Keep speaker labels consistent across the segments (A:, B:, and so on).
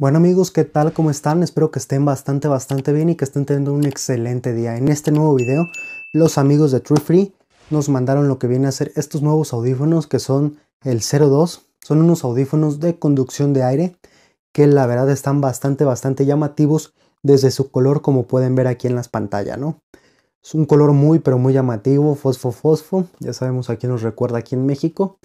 A: Bueno amigos, ¿qué tal? ¿Cómo están? Espero que estén bastante, bastante bien y que estén teniendo un excelente día. En este nuevo video, los amigos de TrueFree nos mandaron lo que viene a ser estos nuevos audífonos que son el 02. Son unos audífonos de conducción de aire que la verdad están bastante, bastante llamativos desde su color como pueden ver aquí en las pantallas, ¿no? Es un color muy, pero muy llamativo, fosfo, fosfo. Ya sabemos a quién nos recuerda aquí en México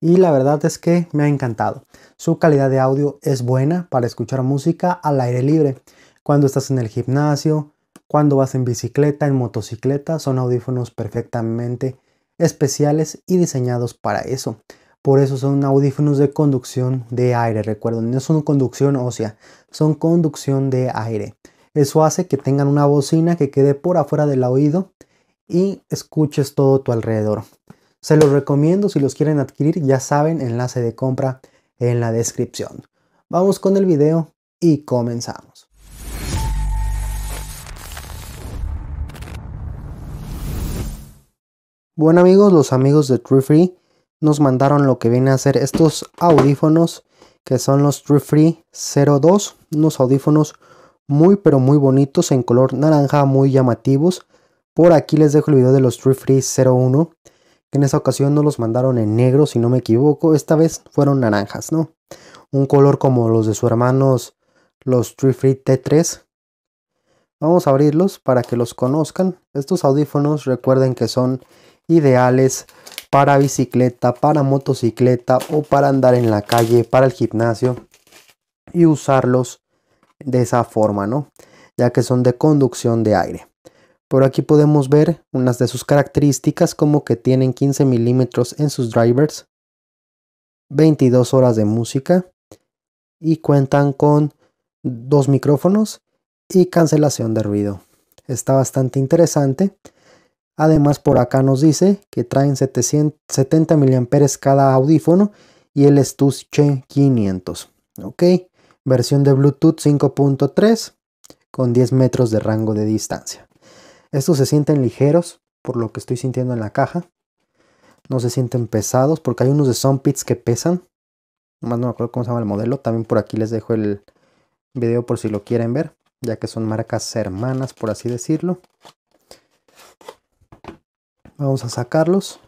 A: y la verdad es que me ha encantado. Su calidad de audio es buena para escuchar música al aire libre, cuando estás en el gimnasio, cuando vas en bicicleta, en motocicleta, son audífonos perfectamente especiales y diseñados para eso. Por eso son audífonos de conducción de aire, recuerden, no son conducción ósea, son conducción de aire. Eso hace que tengan una bocina que quede por afuera del oído y escuches todo tu alrededor. Se los recomiendo si los quieren adquirir, ya saben, enlace de compra en la descripción. Vamos con el video y comenzamos. Bueno amigos, los amigos de True Free nos mandaron lo que viene a ser estos audífonos que son los True Free 02, unos audífonos muy pero muy bonitos en color naranja, muy llamativos. Por aquí les dejo el video de los True Free 01 en esa ocasión no los mandaron en negro, si no me equivoco, esta vez fueron naranjas, ¿no? Un color como los de sus hermanos, los Tree T3. Vamos a abrirlos para que los conozcan. Estos audífonos recuerden que son ideales para bicicleta, para motocicleta o para andar en la calle, para el gimnasio y usarlos de esa forma, ¿no? Ya que son de conducción de aire. Por aquí podemos ver unas de sus características como que tienen 15 milímetros en sus drivers, 22 horas de música y cuentan con dos micrófonos y cancelación de ruido. Está bastante interesante. Además por acá nos dice que traen 70 miliamperes cada audífono y el estuche 500. Ok, versión de Bluetooth 5.3 con 10 metros de rango de distancia. Estos se sienten ligeros por lo que estoy sintiendo en la caja. No se sienten pesados porque hay unos de Pits que pesan. más no me acuerdo cómo se llama el modelo. También por aquí les dejo el video por si lo quieren ver. Ya que son marcas hermanas, por así decirlo. Vamos a sacarlos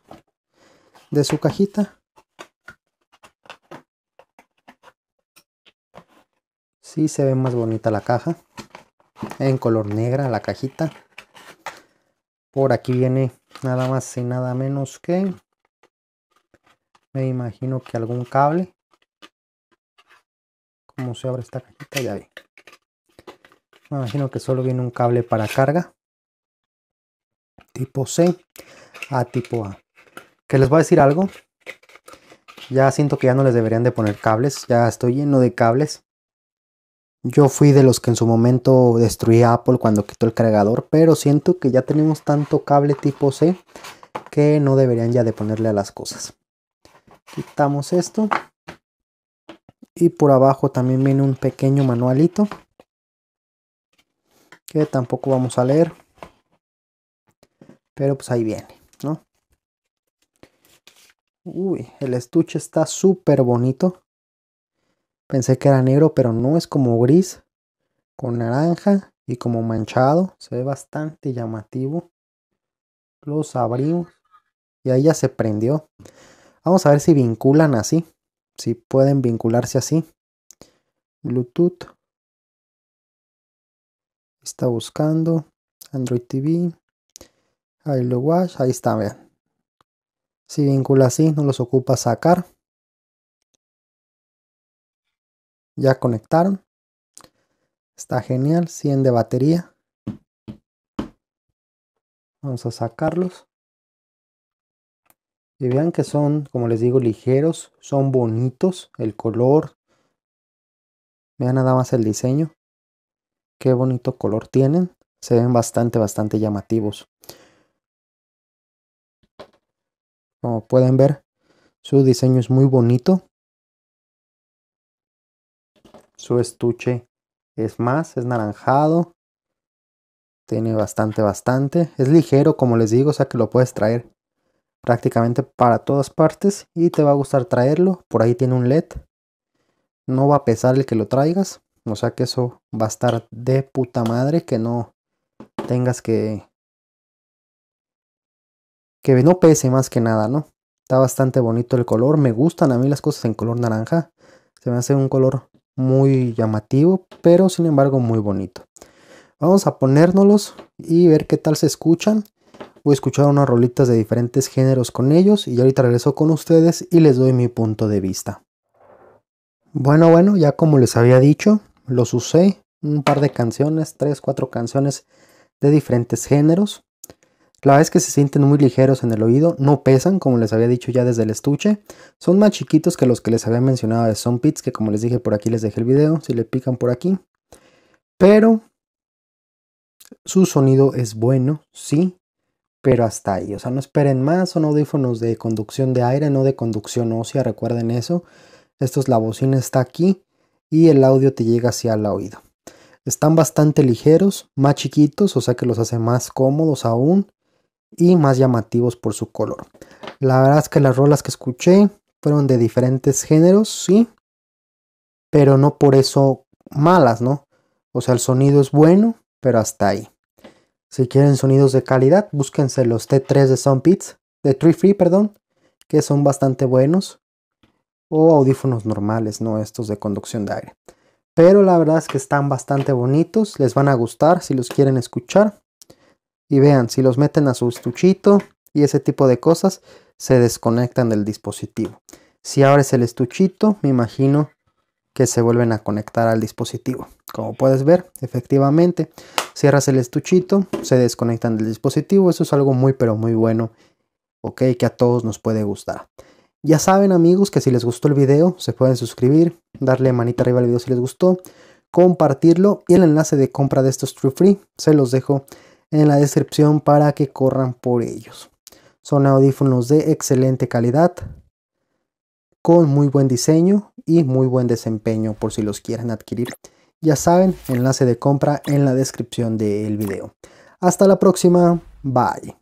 A: de su cajita. Sí se ve más bonita la caja. En color negra la cajita. Por aquí viene nada más y nada menos que... Me imagino que algún cable. ¿Cómo se abre esta cajita? Ya vi. Me imagino que solo viene un cable para carga. Tipo C a tipo A. Que les voy a decir algo. Ya siento que ya no les deberían de poner cables. Ya estoy lleno de cables. Yo fui de los que en su momento destruía Apple cuando quitó el cargador, pero siento que ya tenemos tanto cable tipo C que no deberían ya de ponerle a las cosas. Quitamos esto. Y por abajo también viene un pequeño manualito que tampoco vamos a leer. Pero pues ahí viene, ¿no? Uy, el estuche está súper bonito. Pensé que era negro, pero no, es como gris, con naranja y como manchado. Se ve bastante llamativo. Los abrimos y ahí ya se prendió. Vamos a ver si vinculan así, si pueden vincularse así. Bluetooth. Está buscando Android TV. Ahí lo watch, ahí está, vean. Si vincula así, no los ocupa sacar. Ya conectaron. Está genial. 100 de batería. Vamos a sacarlos. Y vean que son, como les digo, ligeros. Son bonitos. El color. Vean nada más el diseño. Qué bonito color tienen. Se ven bastante, bastante llamativos. Como pueden ver, su diseño es muy bonito. Su estuche es más, es naranjado. Tiene bastante, bastante. Es ligero, como les digo, o sea que lo puedes traer prácticamente para todas partes y te va a gustar traerlo. Por ahí tiene un LED. No va a pesar el que lo traigas. O sea que eso va a estar de puta madre que no tengas que... Que no pese más que nada, ¿no? Está bastante bonito el color. Me gustan a mí las cosas en color naranja. Se me hace un color muy llamativo, pero sin embargo muy bonito. Vamos a ponérnoslos y ver qué tal se escuchan. Voy a escuchar unas rolitas de diferentes géneros con ellos y ahorita regreso con ustedes y les doy mi punto de vista. Bueno, bueno, ya como les había dicho, los usé un par de canciones, tres, cuatro canciones de diferentes géneros. La verdad que se sienten muy ligeros en el oído, no pesan, como les había dicho ya desde el estuche. Son más chiquitos que los que les había mencionado de Sonpits. que como les dije por aquí les dejé el video, si le pican por aquí. Pero su sonido es bueno, sí, pero hasta ahí. O sea, no esperen más, son audífonos de conducción de aire, no de conducción ósea, recuerden eso. Esto es la bocina está aquí y el audio te llega hacia el oído. Están bastante ligeros, más chiquitos, o sea que los hace más cómodos aún y más llamativos por su color. La verdad es que las rolas que escuché fueron de diferentes géneros, sí, pero no por eso malas, ¿no? O sea, el sonido es bueno, pero hasta ahí. Si quieren sonidos de calidad, búsquense los T3 de Soundpeats de Tree Free, perdón, que son bastante buenos. O audífonos normales, no estos de conducción de aire. Pero la verdad es que están bastante bonitos, les van a gustar si los quieren escuchar. Y vean, si los meten a su estuchito y ese tipo de cosas, se desconectan del dispositivo. Si abres el estuchito, me imagino que se vuelven a conectar al dispositivo. Como puedes ver, efectivamente, cierras el estuchito, se desconectan del dispositivo. Eso es algo muy, pero muy bueno, ok, que a todos nos puede gustar. Ya saben amigos que si les gustó el video se pueden suscribir, darle manita arriba al video si les gustó, compartirlo y el enlace de compra de estos True Free se los dejo en la descripción para que corran por ellos. Son audífonos de excelente calidad, con muy buen diseño y muy buen desempeño por si los quieren adquirir. Ya saben, enlace de compra en la descripción del video. Hasta la próxima, bye.